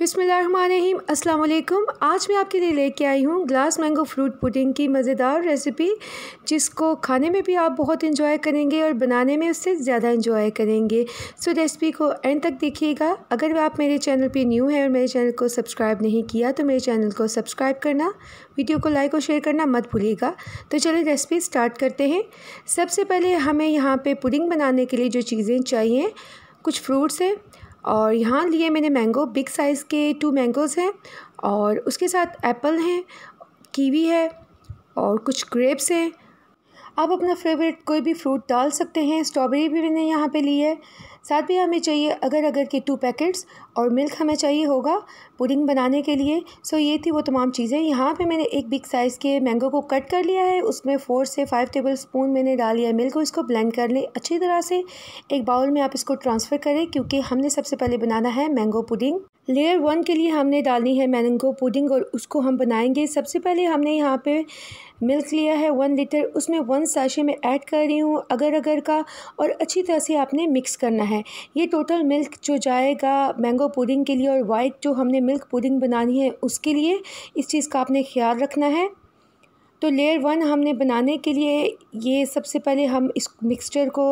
बिसमीम अस्सलाम वालेकुम आज मैं आपके लिए लेके आई हूँ ग्लास मैंगो फ्रूट पुडिंग की मज़ेदार रेसिपी जिसको खाने में भी आप बहुत इन्जॉय करेंगे और बनाने में उससे ज़्यादा इन्जॉय करेंगे सो रेसिपी को एंड तक देखिएगा अगर आप मेरे चैनल पे न्यू हैं और मेरे चैनल को सब्सक्राइब नहीं किया तो मेरे चैनल को सब्सक्राइब करना वीडियो को लाइक और शेयर करना मत भूलिएगा तो चलिए रेसिपी स्टार्ट करते हैं सबसे पहले हमें यहाँ पर पुडिंग बनाने के लिए जो चीज़ें चाहिए कुछ फ्रूट्स हैं और यहाँ लिए मैंने मैंगो बिग साइज़ के टू मैंगोज़ हैं और उसके साथ एप्पल हैं कीवी है और कुछ ग्रेप्स हैं आप अपना फेवरेट कोई भी फ्रूट डाल सकते हैं स्ट्रॉबेरी भी मैंने यहाँ पे ली है साथ में हमें चाहिए अगर अगर के टू पैकेट्स और मिल्क हमें चाहिए होगा पुडिंग बनाने के लिए सो ये थी वो तमाम चीज़ें यहाँ पे मैंने एक बिग साइज़ के मैंगो को कट कर लिया है उसमें फ़ोर से फाइव टेबल स्पून मैंने डाल लिया मिल्क और इसको ब्लेंड कर लें अच्छी तरह से एक बाउल में आप इसको ट्रांसफ़र करें क्योंकि हमने सबसे पहले बनाना है मैंगो पुडिंग लेयर वन के लिए हमने डालनी है मैंगो पुडिंग और उसको हम बनाएंगे सबसे पहले हमने यहाँ पे मिल्क लिया है वन लीटर उसमें वन साशे में ऐड कर रही हूँ अगर अगर का और अच्छी तरह से आपने मिक्स करना है है ये टोटल मिल्क जो जाएगा मैंगो पुडिंग के लिए और वाइट जो हमने मिल्क पुडिंग बनानी है उसके लिए इस चीज़ का आपने ख्याल रखना है तो लेयर वन हमने बनाने के लिए ये सबसे पहले हम इस मिक्सचर को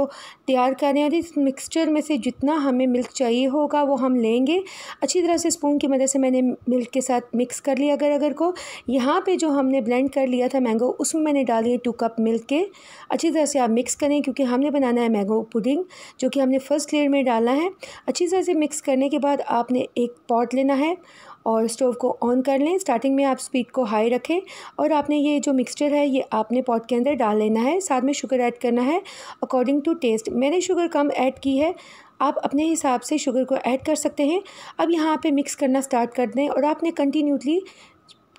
तैयार कर रहे हैं और इस मिक्सचर में से जितना हमें मिल्क चाहिए होगा वो हम लेंगे अच्छी तरह से स्पून की मदद से मैंने मिल्क के साथ मिक्स कर लिया अगर अगर को यहाँ पे जो हमने ब्लेंड कर लिया था मैंगो उसमें मैंने डाली टू कप मिल्क के अच्छी तरह से आप मिक्स करें क्योंकि हमने बनाना है मैंगो पुडिंग जो कि हमने फ़र्स्ट लेयर में डालना है अच्छी तरह से मिक्स करने के बाद आपने एक पॉट लेना है और स्टोव को ऑन कर लें स्टार्टिंग में आप स्पीड को हाई रखें और आपने ये जो मिक्सचर है ये आपने पॉट के अंदर डाल लेना है साथ में शुगर ऐड करना है अकॉर्डिंग टू टेस्ट मैंने शुगर कम ऐड की है आप अपने हिसाब से शुगर को ऐड कर सकते हैं अब यहाँ पे मिक्स करना स्टार्ट कर दें और आपने कंटिन्यूटली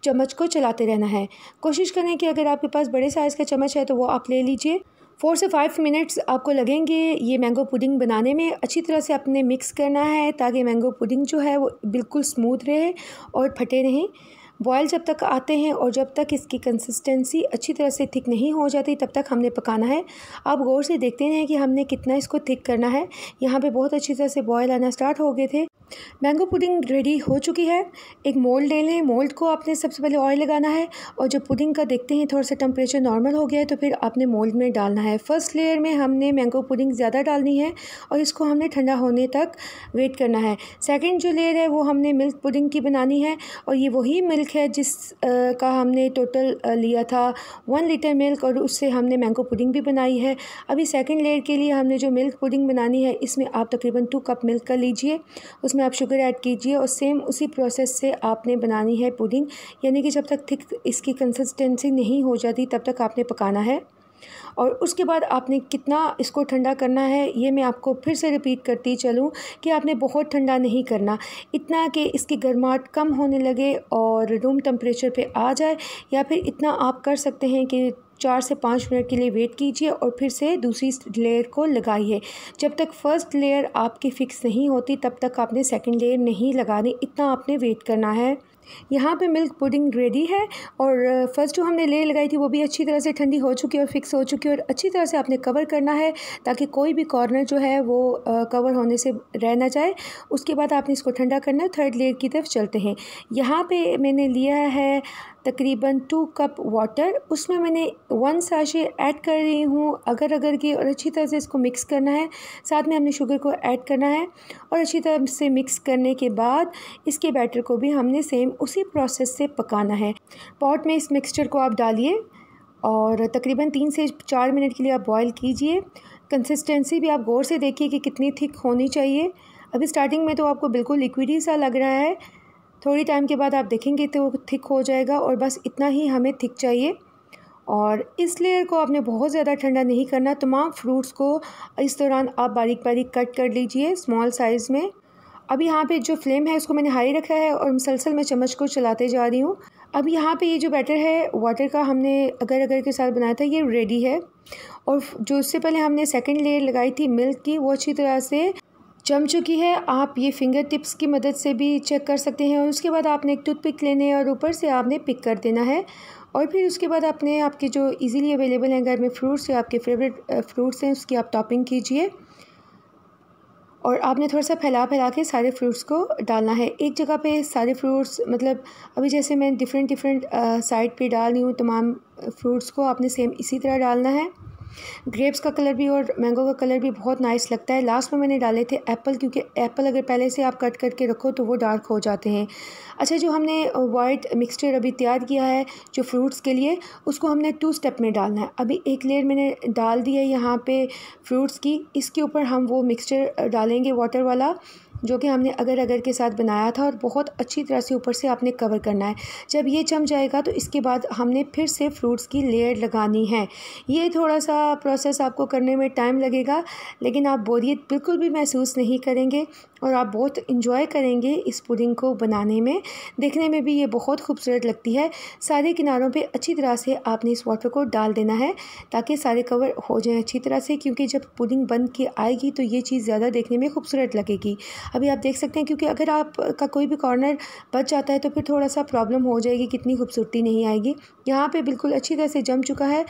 चम्मच को चलाते रहना है कोशिश करें कि अगर आपके पास बड़े साइज़ का चम्मच है तो वो आप ले लीजिए फ़ोर से फाइव मिनट्स आपको लगेंगे ये मैंगो पुडिंग बनाने में अच्छी तरह से आपने मिक्स करना है ताकि मैंगो पुडिंग जो है वो बिल्कुल स्मूथ रहे और फटे नहीं बॉयल जब तक आते हैं और जब तक इसकी कंसिस्टेंसी अच्छी तरह से थिक नहीं हो जाती तब तक हमने पकाना है आप गौर से देखते हैं कि हमने कितना इसको थिक करना है यहाँ पे बहुत अच्छी तरह से बॉयल आना स्टार्ट हो गए थे मैंगो पुडिंग रेडी हो चुकी है एक मोल्ड ले लें मोल्ड को आपने सबसे पहले ऑयल लगाना है और जब पुडिंग का देखते हैं थोड़ा सा टेम्परेचर नॉर्मल हो गया है तो फिर आपने मोल्ड में डालना है फर्स्ट लेयर में हमने मैंगो पुडिंग ज़्यादा डालनी है और इसको हमने ठंडा होने तक वेट करना है सेकेंड जो लेयर है वो हमने मिल्क पुडिंग की बनानी है और ये वही मिल्क है जिस आ, का हमने टोटल लिया था वन लीटर मिल्क और उससे हमने मैंगो पुडिंग भी बनाई है अभी सेकेंड लेयर के लिए हमने जो मिल्क पुडिंग बनानी है इसमें आप तकरीबन टू कप मिल्क का लीजिए उसमें इसमें आप शुगर ऐड कीजिए और सेम उसी प्रोसेस से आपने बनानी है पुडिंग यानी कि जब तक थिक इसकी कंसिस्टेंसी नहीं हो जाती तब तक आपने पकाना है और उसके बाद आपने कितना इसको ठंडा करना है ये मैं आपको फिर से रिपीट करती चलूँ कि आपने बहुत ठंडा नहीं करना इतना कि इसकी गर्माहट कम होने लगे और रूम टम्परेचर पे आ जाए या फिर इतना आप कर सकते हैं कि चार से पाँच मिनट के लिए वेट कीजिए और फिर से दूसरी लेयर को लगाइए जब तक फर्स्ट लेयर आपकी फ़िक्स नहीं होती तब तक आपने सेकेंड लेयर नहीं लगानी इतना आपने वेट करना है यहाँ पे मिल्क पुडिंग रेडी है और फर्स्ट जो हमने लेयर लगाई थी वो भी अच्छी तरह से ठंडी हो चुकी है और फिक्स हो चुकी है और अच्छी तरह से आपने कवर करना है ताकि कोई भी कॉर्नर जो है वो कवर होने से रह ना जाए उसके बाद आपने इसको ठंडा करना है थर्ड लेयर की तरफ चलते हैं यहाँ पे मैंने लिया है तकरीबन टू कप वाटर उसमें मैंने वन साशे ऐड कर रही हूँ अगर अगर की और अच्छी तरह से इसको मिक्स करना है साथ में हमने शुगर को ऐड करना है और अच्छी तरह से मिक्स करने के बाद इसके बैटर को भी हमने सेम उसी प्रोसेस से पकाना है पॉट में इस मिक्सचर को आप डालिए और तकरीबन तीन से चार मिनट के लिए आप बॉयल कीजिए कंसिस्टेंसी भी आप गौर से देखिए कि कितनी थिक होनी चाहिए अभी स्टार्टिंग में तो आपको बिल्कुल लिक्विड ही सा लग रहा है थोड़ी टाइम के बाद आप देखेंगे तो थिक हो जाएगा और बस इतना ही हमें थिक चाहिए और इस लेयर को आपने बहुत ज़्यादा ठंडा नहीं करना तमाम फ्रूट्स को इस दौरान आप बारीक बारीक कट कर लीजिए स्मॉल साइज़ में अब यहाँ पे जो फ्लेम है उसको मैंने हाई रखा है और मुसलसल मैं चम्मच को चलाते जा रही हूँ अब यहाँ पे ये जो बैटर है वाटर का हमने अगर अगर के साथ बनाया था ये रेडी है और जो उससे पहले हमने सेकंड लेयर लगाई थी मिल्क की वो अच्छी तरह से जम चुकी है आप ये फिंगर टिप्स की मदद से भी चेक कर सकते हैं और उसके बाद आपने एक पिक लेने और ऊपर से आपने पिक कर देना है और फिर उसके बाद आपने आपके जो इजीली अवेलेबल हैं घर में फ्रूट्स या आपके फेवरेट फ्रूट्स हैं उसकी आप टॉपिंग कीजिए और आपने थोड़ा सा फैला फैला के सारे फ्रूट्स को डालना है एक जगह पे सारे फ्रूट्स मतलब अभी जैसे मैं डिफरेंट डिफरेंट साइड पे डाल रही हूँ तमाम फ्रूट्स को आपने सेम इसी तरह डालना है ग्रेप्स का कलर भी और मैंगो का कलर भी बहुत नाइस लगता है लास्ट में मैंने डाले थे एप्पल क्योंकि एप्पल अगर पहले से आप कट करके रखो तो वो डार्क हो जाते हैं अच्छा जो हमने वाइट मिक्सचर अभी तैयार किया है जो फ्रूट्स के लिए उसको हमने टू स्टेप में डालना है अभी एक लेयर मैंने डाल दी है यहाँ पे फ्रूट्स की इसके ऊपर हम वो मिक्सचर डालेंगे वाटर वाला जो कि हमने अगर अगर के साथ बनाया था और बहुत अच्छी तरह से ऊपर से आपने कवर करना है जब ये जम जाएगा तो इसके बाद हमने फिर से फ्रूट्स की लेयर लगानी है ये थोड़ा सा प्रोसेस आपको करने में टाइम लगेगा लेकिन आप बोरियत बिल्कुल भी महसूस नहीं करेंगे और आप बहुत इन्जॉय करेंगे इस पुडिंग को बनाने में देखने में भी ये बहुत खूबसूरत लगती है सारे किनारों पे अच्छी तरह से आपने इस वाटर को डाल देना है ताकि सारे कवर हो जाएं अच्छी तरह से क्योंकि जब पुडिंग बन के आएगी तो ये चीज़ ज़्यादा देखने में खूबसूरत लगेगी अभी आप देख सकते हैं क्योंकि अगर आप का कोई भी कॉर्नर बच जाता है तो फिर थोड़ा सा प्रॉब्लम हो जाएगी कितनी खूबसूरती नहीं आएगी यहाँ पे बिल्कुल अच्छी तरह से जम चुका है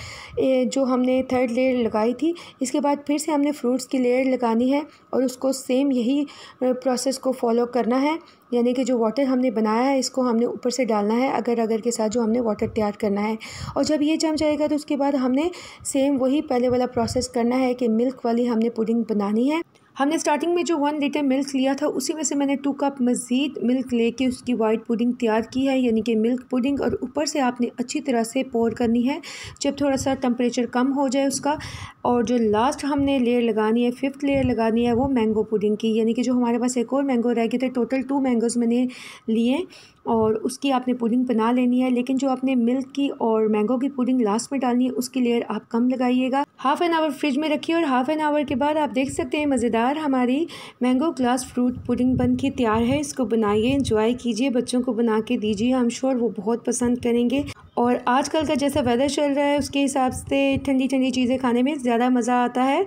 जो हमने थर्ड लेयर लगाई थी इसके बाद फिर से हमने फ्रूट्स की लेयर लगानी है और उसको सेम यही प्रोसेस को फॉलो करना है यानी कि जो वाटर हमने बनाया है इसको हमने ऊपर से डालना है अगर अगर के साथ जो हमने वाटर तैयार करना है और जब ये जम जाएगा तो उसके बाद हमने सेम वही पहले वाला प्रोसेस करना है कि मिल्क वाली हमने पुडिंग बनानी है हमने स्टार्टिंग में जो वन लीटर मिल्क लिया था उसी में से मैंने टू कप मज़ीद मिल्क लेके उसकी वाइट पुडिंग तैयार की है यानी कि मिल्क पुडिंग और ऊपर से आपने अच्छी तरह से पोर करनी है जब थोड़ा सा टम्परेचर कम हो जाए उसका और जो लास्ट हमने लेयर लगानी है फिफ्थ लेयर लगानी है वो मैंगो पुडिंग की यानी कि जो हमारे पास एक और मैंगो रह गए थे टोटल टू मैंगोज़ मैंने लिए और उसकी आपने पुडिंग बना लेनी है लेकिन जो आपने मिल्क की और मैंगो की पुडिंग लास्ट में डालनी है उसकी लेयर आप कम लगाइएगा हाफ़ एन आवर फ्रिज में रखिए और हाफ़ एन आवर के बाद आप देख सकते हैं मज़ेदार हमारी मैंगो ग्लास फ्रूट पुडिंग बन के तैयार है इसको बनाइए इंजॉय कीजिए बच्चों को बना के दीजिए हम श्योर वो बहुत पसंद करेंगे और आजकल का जैसा वेदर चल रहा है उसके हिसाब से ठंडी ठंडी चीज़ें खाने में ज़्यादा मज़ा आता है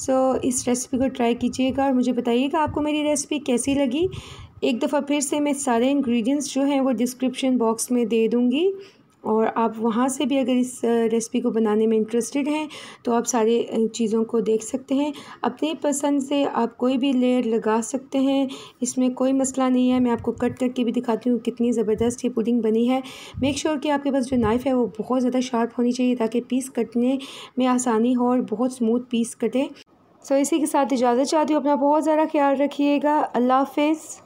सो so, इस रेसिपी को ट्राई कीजिएगा और मुझे बताइएगा आपको मेरी रेसिपी कैसी लगी एक दफ़ा फिर से मैं सारे इंग्रेडिएंट्स जो हैं वो डिस्क्रिप्शन बॉक्स में दे दूँगी और आप वहाँ से भी अगर इस रेसिपी को बनाने में इंटरेस्टेड हैं तो आप सारे चीज़ों को देख सकते हैं अपनी पसंद से आप कोई भी लेयर लगा सकते हैं इसमें कोई मसला नहीं है मैं आपको कट करके भी दिखाती हूँ कितनी ज़बरदस्त ये पुडिंग बनी है मेक श्योर sure कि आपके पास जो नाइफ़ है वो बहुत ज़्यादा शार्प होनी चाहिए ताकि पीस कटने में आसानी हो और बहुत स्मूथ पीस कटे सो so, इसी के साथ इजाज़त चाहती हूँ अपना बहुत ज़्यादा ख्याल रखिएगा अल्लाह हाफिज़